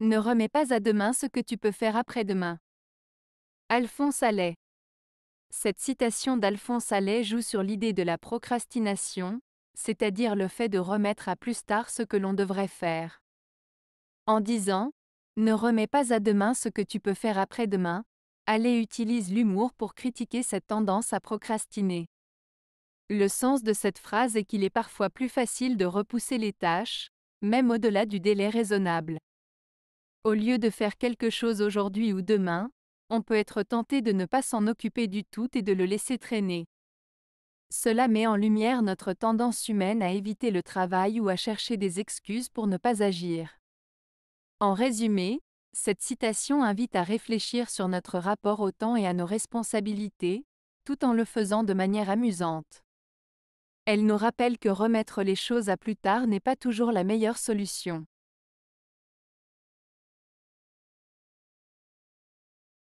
Ne remets pas à demain ce que tu peux faire après-demain. Alphonse Allais. Cette citation d'Alphonse Allais joue sur l'idée de la procrastination, c'est-à-dire le fait de remettre à plus tard ce que l'on devrait faire. En disant Ne remets pas à demain ce que tu peux faire après-demain, Allais utilise l'humour pour critiquer cette tendance à procrastiner. Le sens de cette phrase est qu'il est parfois plus facile de repousser les tâches, même au-delà du délai raisonnable. Au lieu de faire quelque chose aujourd'hui ou demain, on peut être tenté de ne pas s'en occuper du tout et de le laisser traîner. Cela met en lumière notre tendance humaine à éviter le travail ou à chercher des excuses pour ne pas agir. En résumé, cette citation invite à réfléchir sur notre rapport au temps et à nos responsabilités, tout en le faisant de manière amusante. Elle nous rappelle que remettre les choses à plus tard n'est pas toujours la meilleure solution.